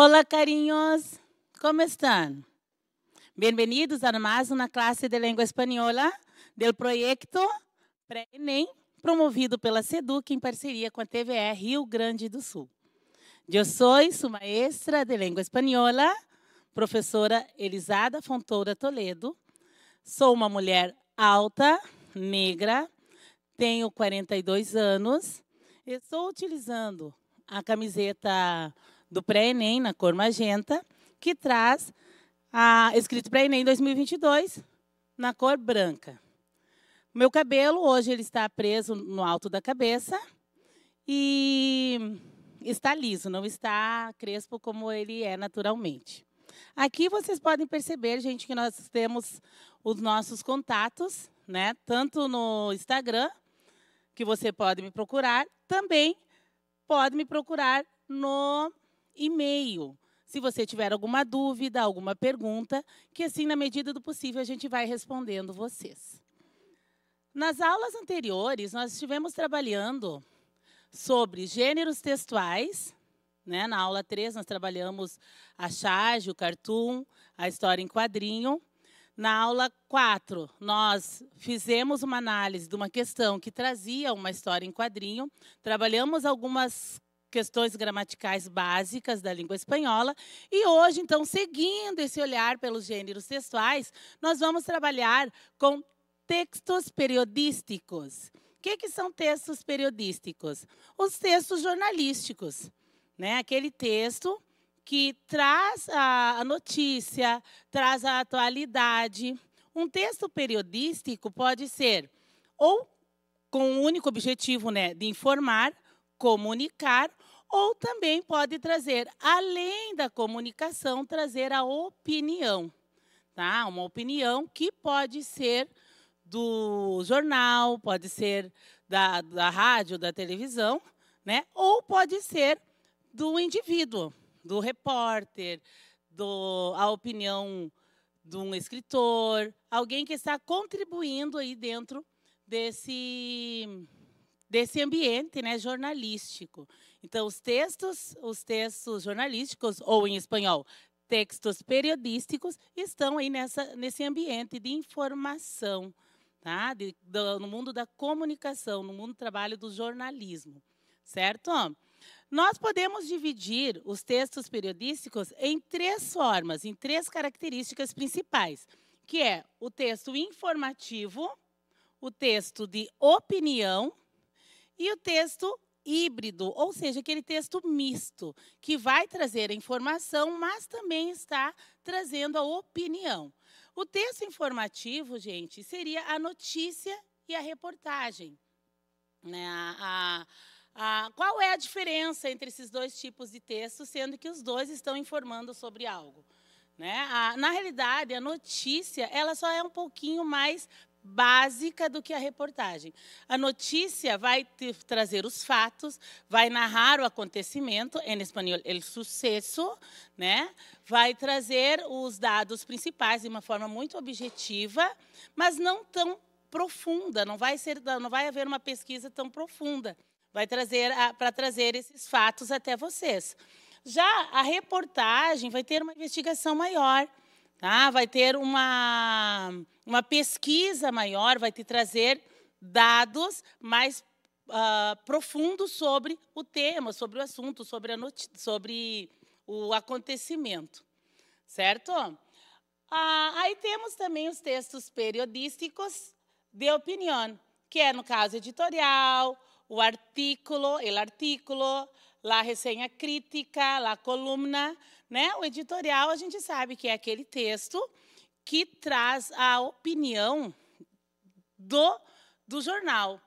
Olá, carinhos! Como estão? Bem-vindos a mais uma classe de língua espanhola do projeto Pré-ENEM, promovido pela SEDUC em parceria com a TVE Rio Grande do Sul. Eu sou sua maestra de língua espanhola, professora Elisada Fontoura Toledo. Sou uma mulher alta, negra, tenho 42 anos e estou utilizando a camiseta do pré-ENEM na cor magenta, que traz a escrito pré-ENEM 2022 na cor branca. Meu cabelo hoje ele está preso no alto da cabeça e está liso, não está crespo como ele é naturalmente. Aqui vocês podem perceber, gente, que nós temos os nossos contatos, né? Tanto no Instagram, que você pode me procurar, também pode me procurar no e-mail. Se você tiver alguma dúvida, alguma pergunta, que assim, na medida do possível, a gente vai respondendo vocês. Nas aulas anteriores, nós estivemos trabalhando sobre gêneros textuais. Né? Na aula 3, nós trabalhamos a charge, o cartoon, a história em quadrinho. Na aula 4, nós fizemos uma análise de uma questão que trazia uma história em quadrinho. Trabalhamos algumas questões gramaticais básicas da língua espanhola. E hoje, então, seguindo esse olhar pelos gêneros textuais, nós vamos trabalhar com textos periodísticos. O que, que são textos periodísticos? Os textos jornalísticos, né? aquele texto que traz a notícia, traz a atualidade. Um texto periodístico pode ser ou com o um único objetivo né, de informar, comunicar ou também pode trazer, além da comunicação, trazer a opinião. Tá? Uma opinião que pode ser do jornal, pode ser da, da rádio, da televisão, né? ou pode ser do indivíduo, do repórter, do, a opinião de um escritor, alguém que está contribuindo aí dentro desse desse ambiente, né, jornalístico. Então, os textos, os textos jornalísticos ou em espanhol, textos periodísticos estão aí nessa, nesse ambiente de informação, tá? De, do, no mundo da comunicação, no mundo do trabalho do jornalismo, certo? Nós podemos dividir os textos periodísticos em três formas, em três características principais, que é o texto informativo, o texto de opinião e o texto híbrido, ou seja, aquele texto misto, que vai trazer a informação, mas também está trazendo a opinião. O texto informativo, gente, seria a notícia e a reportagem. Né? A, a, a, qual é a diferença entre esses dois tipos de texto, sendo que os dois estão informando sobre algo? Né? na realidade, a notícia ela só é um pouquinho mais básica do que a reportagem. A notícia vai trazer os fatos, vai narrar o acontecimento, em espanhol, el sucesso, né? vai trazer os dados principais de uma forma muito objetiva, mas não tão profunda, não vai, ser, não vai haver uma pesquisa tão profunda. Vai trazer para trazer esses fatos até vocês. Já a reportagem vai ter uma investigação maior, Tá? Vai ter uma, uma pesquisa maior, vai te trazer dados mais uh, profundos sobre o tema, sobre o assunto, sobre, sobre o acontecimento. Certo? Ah, aí temos também os textos periodísticos de opinião, que é, no caso, editorial, o artículo, el artículo, la resenha crítica, la columna, né? O editorial, a gente sabe que é aquele texto que traz a opinião do, do jornal.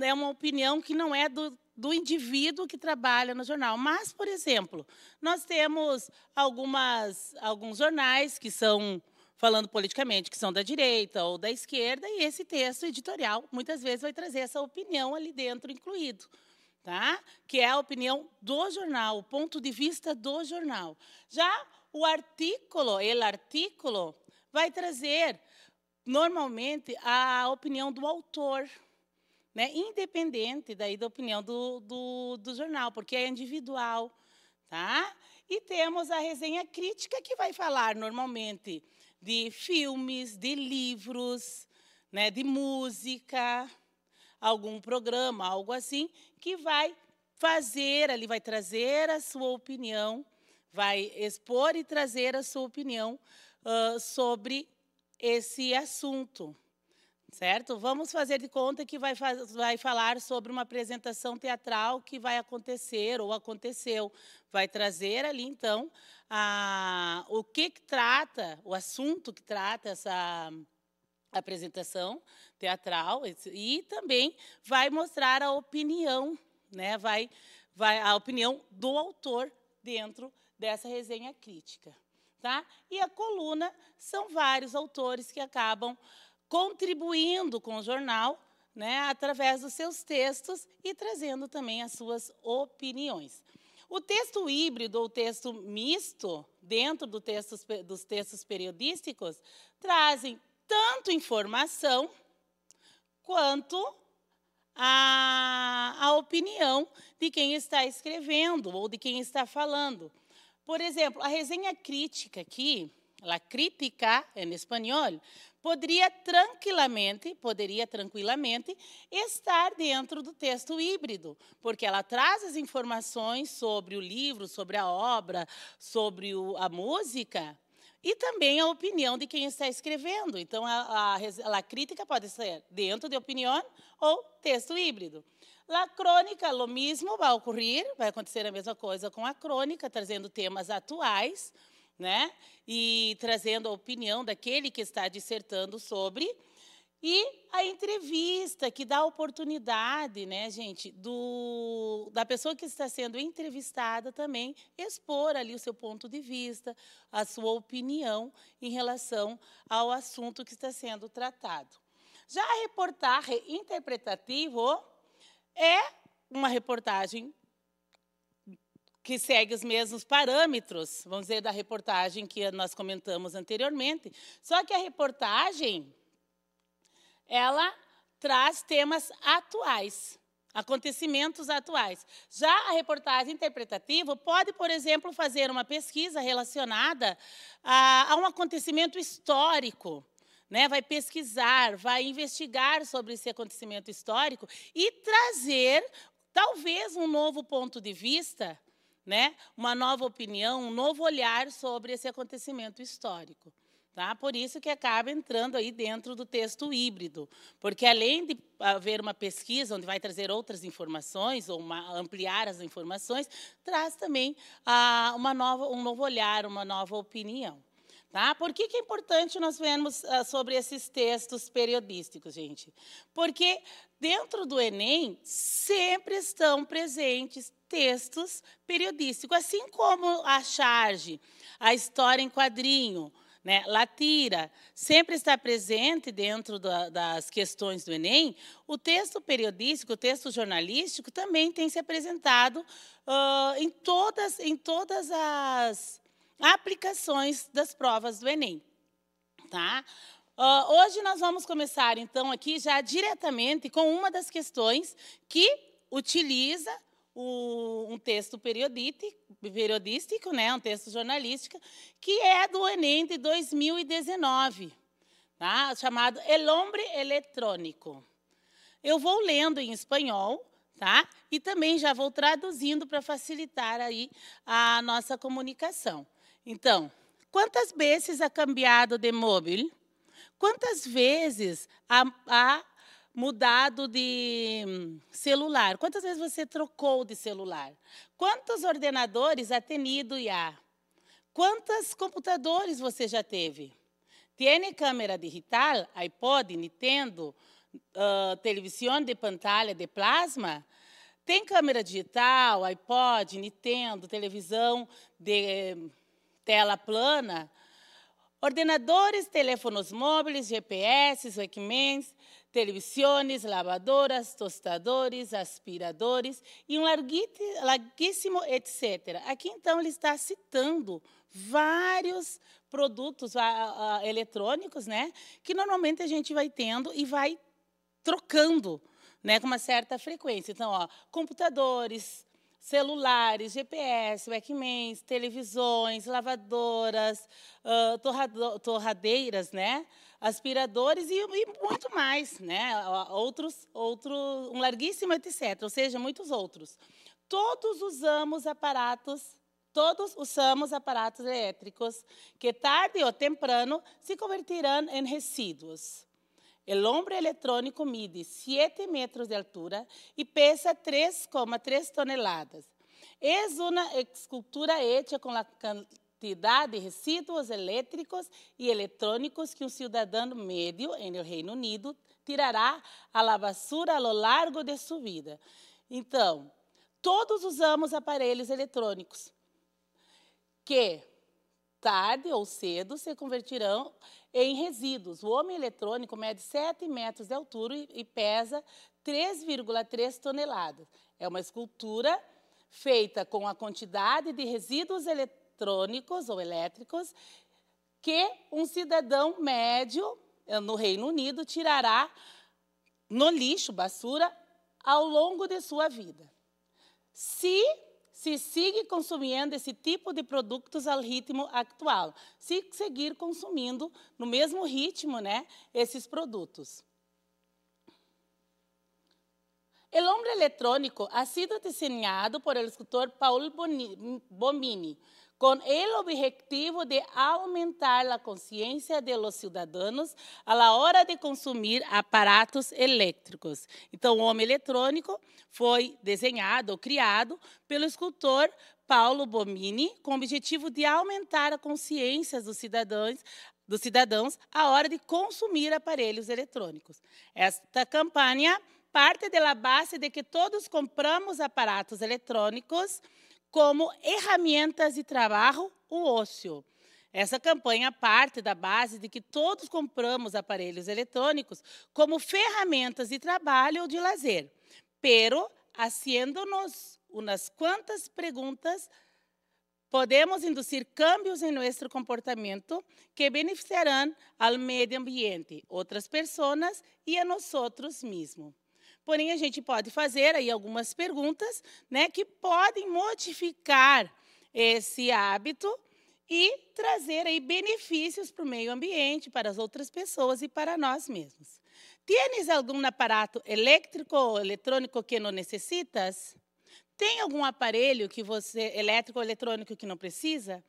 É uma opinião que não é do, do indivíduo que trabalha no jornal. Mas, por exemplo, nós temos algumas, alguns jornais que são falando politicamente, que são da direita ou da esquerda, e esse texto editorial muitas vezes vai trazer essa opinião ali dentro incluído tá? que é a opinião do jornal, o ponto de vista do jornal. Já o artículo, ele artículo, vai trazer, normalmente, a opinião do autor, né? independente daí da opinião do, do, do jornal, porque é individual. Tá? E temos a resenha crítica, que vai falar, normalmente, de filmes, de livros, né? de música algum programa, algo assim, que vai fazer ali, vai trazer a sua opinião, vai expor e trazer a sua opinião uh, sobre esse assunto. Certo? Vamos fazer de conta que vai, vai falar sobre uma apresentação teatral que vai acontecer ou aconteceu. Vai trazer ali, então, a, o que, que trata, o assunto que trata essa, apresentação teatral e também vai mostrar a opinião, né? Vai, vai a opinião do autor dentro dessa resenha crítica, tá? E a coluna são vários autores que acabam contribuindo com o jornal, né? Através dos seus textos e trazendo também as suas opiniões. O texto híbrido ou texto misto, dentro do dos textos periodísticos, trazem tanto informação quanto a, a opinião de quem está escrevendo ou de quem está falando. Por exemplo, a resenha crítica aqui, la crítica em espanhol, poderia tranquilamente, poderia tranquilamente estar dentro do texto híbrido, porque ela traz as informações sobre o livro, sobre a obra, sobre o, a música, e também a opinião de quem está escrevendo. Então, a, a, a crítica pode ser dentro de opinião ou texto híbrido. La crônica, lo mesmo vai ocorrer, vai acontecer a mesma coisa com a crônica, trazendo temas atuais, né? E trazendo a opinião daquele que está dissertando sobre e a entrevista, que dá a oportunidade, né, gente, do, da pessoa que está sendo entrevistada também expor ali o seu ponto de vista, a sua opinião em relação ao assunto que está sendo tratado. Já a reportagem interpretativa é uma reportagem que segue os mesmos parâmetros, vamos dizer, da reportagem que nós comentamos anteriormente, só que a reportagem ela traz temas atuais, acontecimentos atuais. Já a reportagem interpretativa pode, por exemplo, fazer uma pesquisa relacionada a, a um acontecimento histórico. Né, vai pesquisar, vai investigar sobre esse acontecimento histórico e trazer talvez um novo ponto de vista, né, uma nova opinião, um novo olhar sobre esse acontecimento histórico. Tá? Por isso que acaba entrando aí dentro do texto híbrido, porque além de haver uma pesquisa onde vai trazer outras informações ou uma, ampliar as informações, traz também ah, uma nova, um novo olhar, uma nova opinião. Tá? Por que, que é importante nós vermos ah, sobre esses textos periodísticos, gente? Porque dentro do Enem sempre estão presentes textos periodísticos, assim como a charge, a história em quadrinho, né? Latira sempre está presente dentro da, das questões do Enem. O texto periodístico, o texto jornalístico também tem se apresentado uh, em todas, em todas as aplicações das provas do Enem. Tá? Uh, hoje nós vamos começar, então, aqui já diretamente com uma das questões que utiliza o, um texto periodístico, né, um texto jornalístico, que é do Enem de 2019, tá, chamado El Hombre Eletrônico. Eu vou lendo em espanhol, tá? E também já vou traduzindo para facilitar aí a nossa comunicação. Então, quantas vezes ha cambiado de móvel? Quantas vezes a ha mudado de celular? Quantas vezes você trocou de celular? Quantos ordenadores ha tenido e há? Quantos computadores você já teve? Tem câmera digital, iPod, Nintendo, uh, televisão de pantalha de plasma? Tem câmera digital, iPod, Nintendo, televisão de tela plana? Ordenadores, telefones móveis, GPS, equipamentos, televisões, lavadoras, tostadores, aspiradores e um larguíssimo etc. Aqui, então, ele está citando vários produtos eletrônicos, né, que normalmente a gente vai tendo e vai trocando, né, com uma certa frequência. Então, ó, computadores, celulares, GPS, Walkmans, televisões, lavadoras, uh, torrado, torradeiras, né? aspiradores e, e, muito mais, né? outros, outro, um larguíssimo etc., ou seja, muitos outros. Todos usamos aparatos, todos usamos aparatos elétricos que tarde ou temprano se converterão em resíduos. El hombre electrónico mide 7 metros de altura y pesa 3,3 toneladas. Es una escultura hecha con la cantidad de residuos eléctricos y electrónicos que un ciudadano medio en el Reino Unido tirará a la basura a lo largo de su vida. Então, todos usamos aparelhos eletrônicos que tarde ou cedo se convertirão em resíduos. O homem eletrônico mede 7 metros de altura e pesa 3,3 toneladas. É uma escultura feita com a quantidade de resíduos eletrônicos ou elétricos que um cidadão médio eh, no Reino Unido tirará no lixo, basura, ao longo de sua vida. Se se sigue consumindo esse tipo de produtos ao ritmo atual, se seguir consumindo no mesmo ritmo, né, esses produtos. O hombre eletrônico ha sido desenhado por el escultor Paul Bomini com o objetivo de aumentar a consciência de los ciudadanos a la hora de consumir aparatos elétricos. Então, o Homem Eletrônico foi desenhado ou criado pelo escultor Paulo Bomini com o objetivo de aumentar a consciência dos cidadãos dos cidadãos a hora de consumir aparelhos eletrônicos. Esta campanha parte da base de que todos compramos aparatos eletrônicos como ferramentas de trabalho o ócio. Essa campanha parte da base de que todos compramos aparelhos eletrônicos como ferramentas de trabalho ou de lazer, pero haciéndonos umas quantas perguntas podemos induzir cambios em nosso comportamento que beneficiarão ao meio ambiente, outras pessoas e a nós mesmos. Porém, a gente pode fazer aí algumas perguntas né, que podem modificar esse hábito e trazer aí benefícios para o meio ambiente, para as outras pessoas e para nós mesmos. Tienes algum aparato elétrico ou eletrônico que não necessitas? Tem algum aparelho que você elétrico ou eletrônico que não precisa?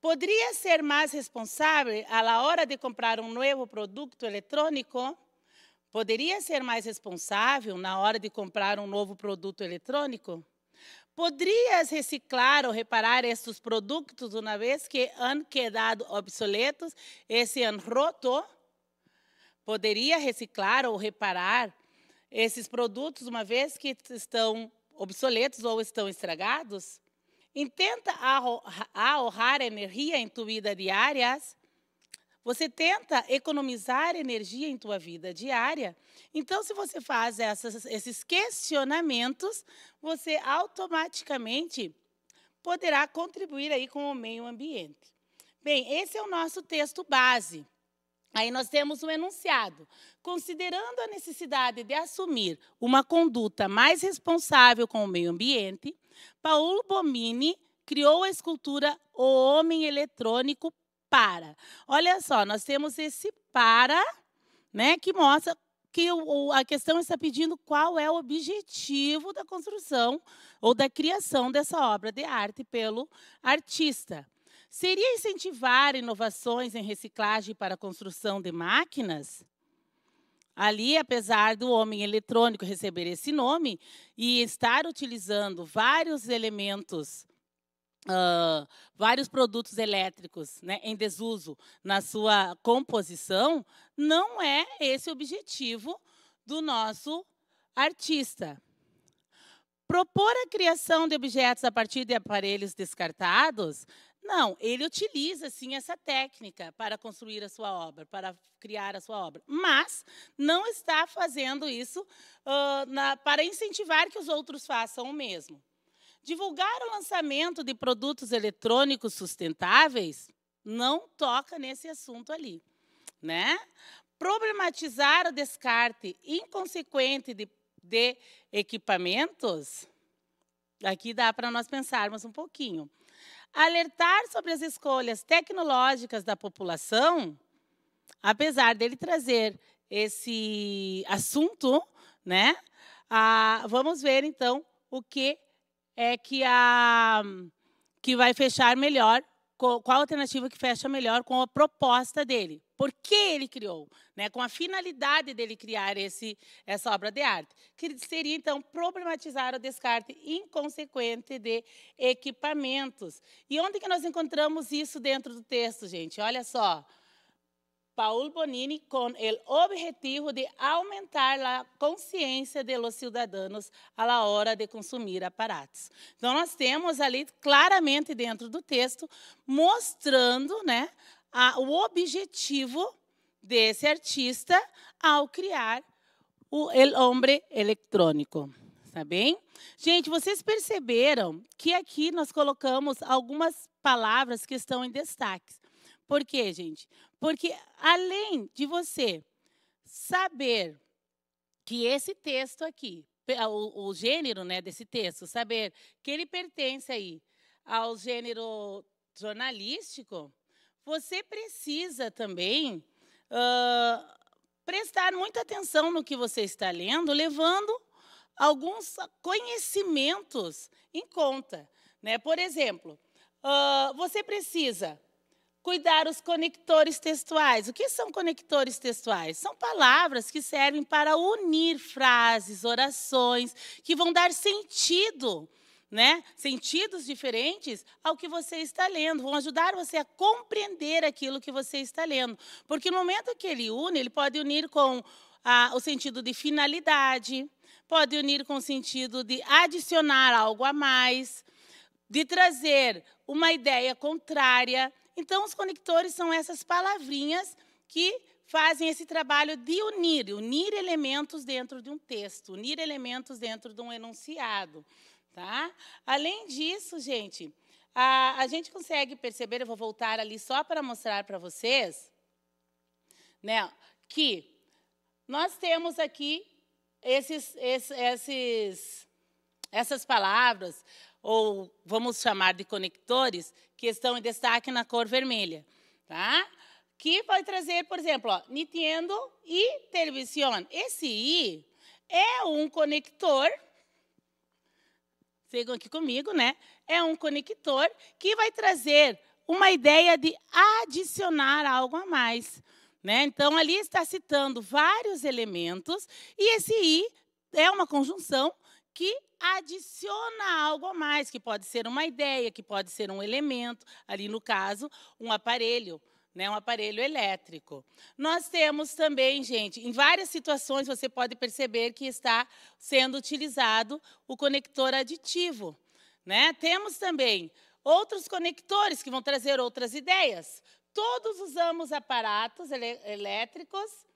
Poderia ser mais responsável à hora de comprar um novo produto eletrônico? Poderia ser mais responsável na hora de comprar um novo produto eletrônico? Poderias reciclar ou reparar estes produtos uma vez que han quedado obsoletos e se han roto? Poderia reciclar ou reparar esses produtos uma vez que estão obsoletos ou estão estragados? Intenta ahorrar energia em tua vida diárias. Você tenta economizar energia em tua vida diária. Então, se você faz essas, esses questionamentos, você automaticamente poderá contribuir aí com o meio ambiente. Bem, esse é o nosso texto base. Aí nós temos um enunciado. Considerando a necessidade de assumir uma conduta mais responsável com o meio ambiente, Paulo Bomini criou a escultura O Homem Eletrônico para. Olha só, nós temos esse para, né, que mostra que o, a questão está pedindo qual é o objetivo da construção ou da criação dessa obra de arte pelo artista. Seria incentivar inovações em reciclagem para a construção de máquinas? Ali, apesar do homem eletrônico receber esse nome e estar utilizando vários elementos Uh, vários produtos elétricos né, em desuso na sua composição, não é esse o objetivo do nosso artista. Propor a criação de objetos a partir de aparelhos descartados, não, ele utiliza sim essa técnica para construir a sua obra, para criar a sua obra, mas não está fazendo isso uh, na, para incentivar que os outros façam o mesmo. Divulgar o lançamento de produtos eletrônicos sustentáveis não toca nesse assunto ali, né? Problematizar o descarte inconsequente de, de equipamentos, aqui dá para nós pensarmos um pouquinho. Alertar sobre as escolhas tecnológicas da população, apesar dele trazer esse assunto, né? Ah, vamos ver então o que é que a que vai fechar melhor, qual a alternativa que fecha melhor com a proposta dele. Por que ele criou, né? Com a finalidade dele criar esse essa obra de arte, que seria então problematizar o descarte inconsequente de equipamentos. E onde que nós encontramos isso dentro do texto, gente? Olha só. Paul Bonini com o objetivo de aumentar a consciência dos cidadãos à hora de consumir aparatos. Então, nós temos ali claramente dentro do texto mostrando né, a, o objetivo desse artista ao criar o El Hombre Eletrônico. Tá bem? Gente, vocês perceberam que aqui nós colocamos algumas palavras que estão em destaque. Por quê, gente? Porque além de você saber que esse texto aqui, o, o gênero né, desse texto, saber que ele pertence aí ao gênero jornalístico, você precisa também uh, prestar muita atenção no que você está lendo, levando alguns conhecimentos em conta. Né? Por exemplo, uh, você precisa cuidar os conectores textuais. O que são conectores textuais? São palavras que servem para unir frases, orações, que vão dar sentido, né? Sentidos diferentes ao que você está lendo, vão ajudar você a compreender aquilo que você está lendo. Porque no momento que ele une, ele pode unir com ah, o sentido de finalidade, pode unir com o sentido de adicionar algo a mais, de trazer uma ideia contrária. Então, os conectores são essas palavrinhas que fazem esse trabalho de unir, unir elementos dentro de um texto, unir elementos dentro de um enunciado. Tá? Além disso, gente, a, a gente consegue perceber, eu vou voltar ali só para mostrar para vocês, né, que nós temos aqui esses, esses, esses essas palavras, ou vamos chamar de conectores, que estão em destaque na cor vermelha, tá? Que vai trazer, por exemplo, ó, Nintendo e televisão. Esse I é um conector, sigam aqui comigo, né? É um conector que vai trazer uma ideia de adicionar algo a mais. Né? Então, ali está citando vários elementos, e esse I é uma conjunção que adiciona algo a mais, que pode ser uma ideia, que pode ser um elemento, ali no caso, um aparelho, né, um aparelho elétrico. Nós temos também, gente, em várias situações você pode perceber que está sendo utilizado o conector aditivo. Né? Temos também outros conectores que vão trazer outras ideias. Todos usamos aparatos elétricos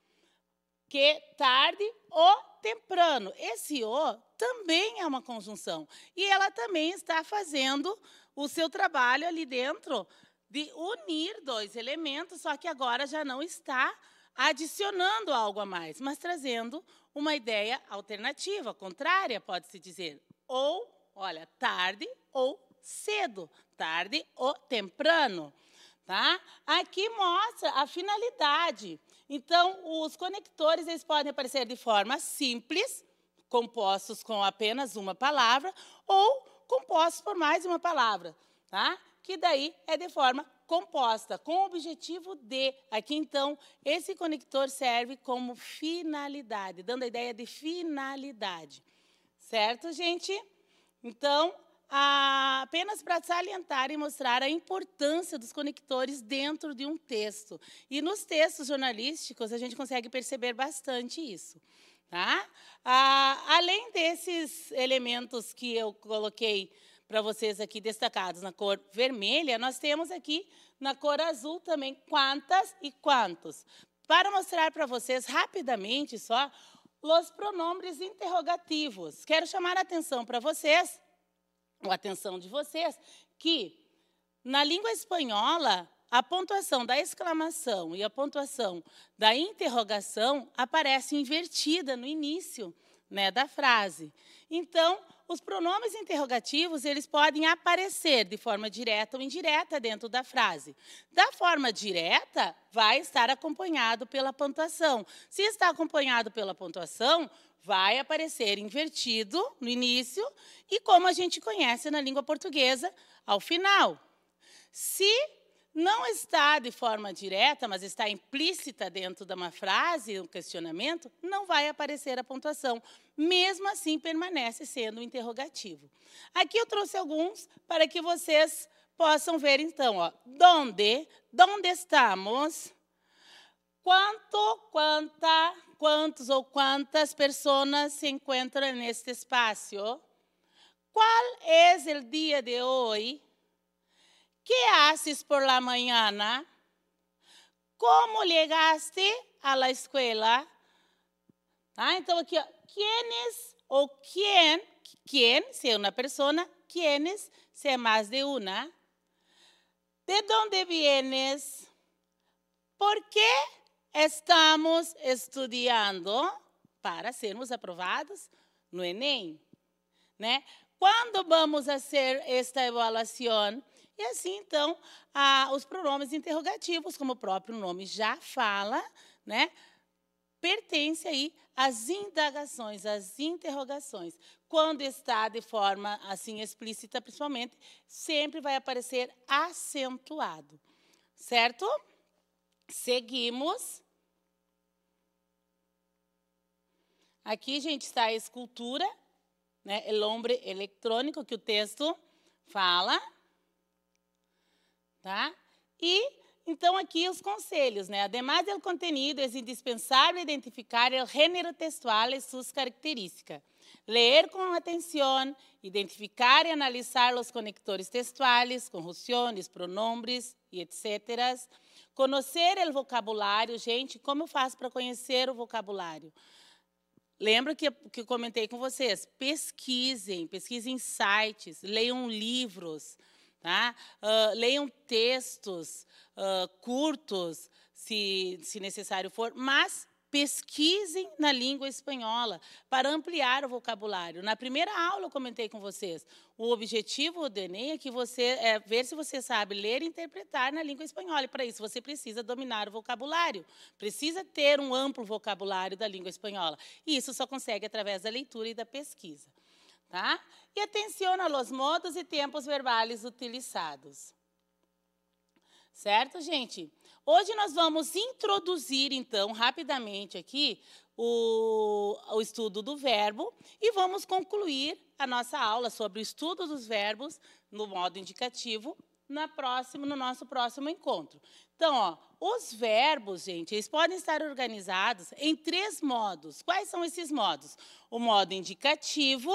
que tarde ou temprano. Esse o também é uma conjunção. E ela também está fazendo o seu trabalho ali dentro de unir dois elementos, só que agora já não está adicionando algo a mais, mas trazendo uma ideia alternativa, contrária, pode-se dizer. Ou, olha, tarde ou cedo, tarde ou temprano. Tá? Aqui mostra a finalidade então, os conectores eles podem aparecer de forma simples, compostos com apenas uma palavra, ou compostos por mais uma palavra, tá? que daí é de forma composta, com o objetivo de. Aqui, então, esse conector serve como finalidade, dando a ideia de finalidade. Certo, gente? Então, ah, apenas para salientar e mostrar a importância dos conectores dentro de um texto. E nos textos jornalísticos, a gente consegue perceber bastante isso. Tá? Ah, além desses elementos que eu coloquei para vocês aqui destacados na cor vermelha, nós temos aqui na cor azul também quantas e quantos. Para mostrar para vocês rapidamente só os pronomes interrogativos. Quero chamar a atenção para vocês a atenção de vocês que na língua espanhola a pontuação da exclamação e a pontuação da interrogação aparece invertida no início né, da frase. Então, os pronomes interrogativos, eles podem aparecer de forma direta ou indireta dentro da frase. Da forma direta, vai estar acompanhado pela pontuação. Se está acompanhado pela pontuação, vai aparecer invertido no início e como a gente conhece na língua portuguesa, ao final. Se não está de forma direta, mas está implícita dentro de uma frase, um questionamento, não vai aparecer a pontuação. Mesmo assim, permanece sendo interrogativo. Aqui eu trouxe alguns para que vocês possam ver, então. Ó, donde, donde estamos? Quanto, quanta, quantos ou quantas pessoas se encontram neste espaço? Qual é o dia de hoje? que haces por la mañana? Como llegaste a la escuela? Ah, então, aqui, ó, ou quem, quem, se é uma pessoa, quienes, se é mais de uma. De onde vienes? Por que estamos estudando para sermos aprovados no Enem? Né? Quando vamos fazer esta avaliação? E assim, então, a, os pronomes interrogativos, como o próprio nome já fala, né? pertence aí às indagações, às interrogações. Quando está de forma assim explícita, principalmente, sempre vai aparecer acentuado. Certo? Seguimos. Aqui, gente, está a escultura, né? El é hombre eletrônico que o texto fala. Tá? E, então, aqui os conselhos. Né? Ademais do conteúdo é indispensável identificar o gênero textual e suas características. Ler com atenção, identificar e analisar os conectores textuais, conjunções, pronomes e etc. Conhecer o vocabulário. Gente, como faz para conhecer o vocabulário? Lembra que, que eu comentei com vocês? Pesquisem, pesquisem sites, leiam livros, Tá? Uh, leiam textos uh, curtos, se, se necessário for, mas pesquisem na língua espanhola para ampliar o vocabulário. Na primeira aula eu comentei com vocês, o objetivo do Enem é que você é ver se você sabe ler e interpretar na língua espanhola. E para isso você precisa dominar o vocabulário, precisa ter um amplo vocabulário da língua espanhola. E isso só consegue através da leitura e da pesquisa tá? E atenciona aos modos e tempos verbais utilizados. Certo, gente? Hoje nós vamos introduzir, então, rapidamente aqui o, o, estudo do verbo e vamos concluir a nossa aula sobre o estudo dos verbos no modo indicativo na próxima, no nosso próximo encontro. Então, ó, os verbos, gente, eles podem estar organizados em três modos. Quais são esses modos? O modo indicativo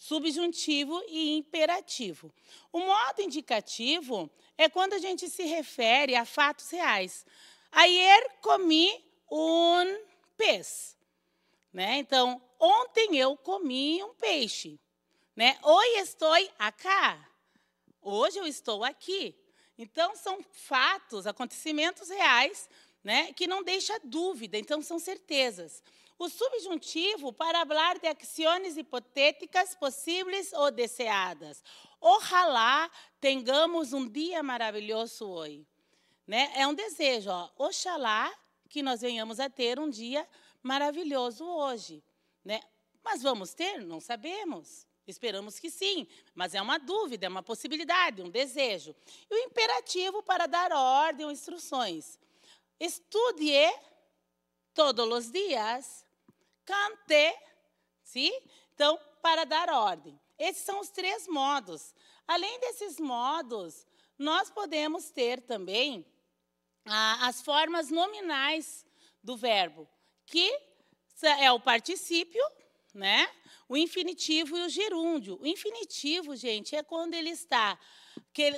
subjuntivo e imperativo. O modo indicativo é quando a gente se refere a fatos reais. Ayer comi um pez. Né? Então, ontem eu comi um peixe. Né? Hoje estou acá. Hoje eu estou aqui. Então, são fatos, acontecimentos reais, né, que não deixa dúvida, então são certezas o subjuntivo para falar de ações hipotéticas possíveis ou deseadas. Oxalá tenhamos um dia maravilhoso hoje. Né? É um desejo, ó. oxalá que nós venhamos a ter um dia maravilhoso hoje. Né? Mas vamos ter? Não sabemos. Esperamos que sim, mas é uma dúvida, é uma possibilidade, um desejo. E o imperativo para dar ordem ou instruções. Estude todos os dias cante, sim? Então, para dar ordem. Esses são os três modos. Além desses modos, nós podemos ter também ah, as formas nominais do verbo, que é o particípio, né? O infinitivo e o gerúndio. O infinitivo, gente, é quando ele está,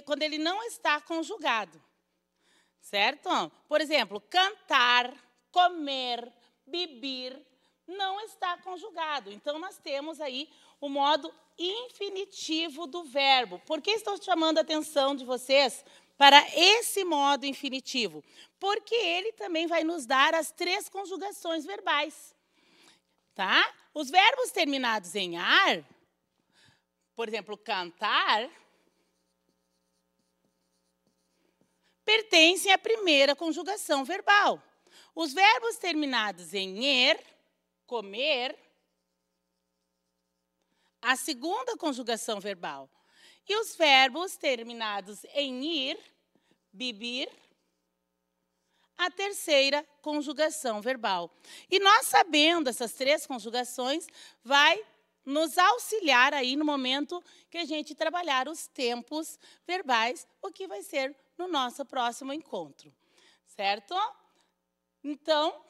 quando ele não está conjugado, certo? Por exemplo, cantar, comer, beber, não está conjugado. Então, nós temos aí o modo infinitivo do verbo. Por que estou chamando a atenção de vocês para esse modo infinitivo? Porque ele também vai nos dar as três conjugações verbais. Tá? Os verbos terminados em ar, por exemplo, cantar, pertencem à primeira conjugação verbal. Os verbos terminados em er, comer, a segunda conjugação verbal. E os verbos terminados em ir, beber a terceira conjugação verbal. E nós sabendo essas três conjugações, vai nos auxiliar aí no momento que a gente trabalhar os tempos verbais, o que vai ser no nosso próximo encontro. Certo? Então,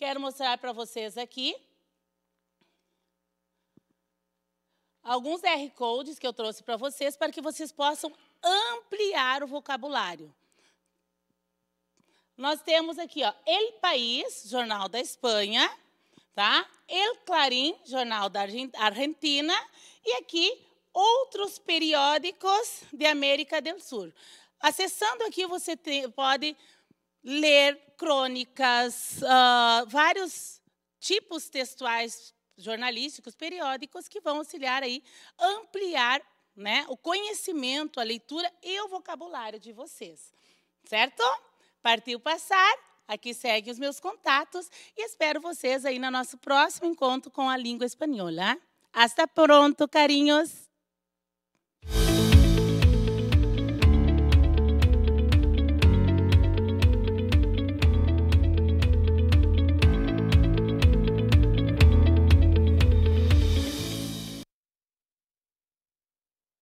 Quero mostrar para vocês aqui alguns R codes que eu trouxe para vocês para que vocês possam ampliar o vocabulário. Nós temos aqui, ó, El País, jornal da Espanha, tá? El Clarín, jornal da Argentina, e aqui outros periódicos de América do Sul. Acessando aqui, você pode ler, crônicas, uh, vários tipos textuais jornalísticos, periódicos, que vão auxiliar aí ampliar né, o conhecimento, a leitura e o vocabulário de vocês. Certo? Partiu passar. Aqui seguem os meus contatos e espero vocês aí no nosso próximo encontro com a língua espanhola. Hasta pronto, carinhos!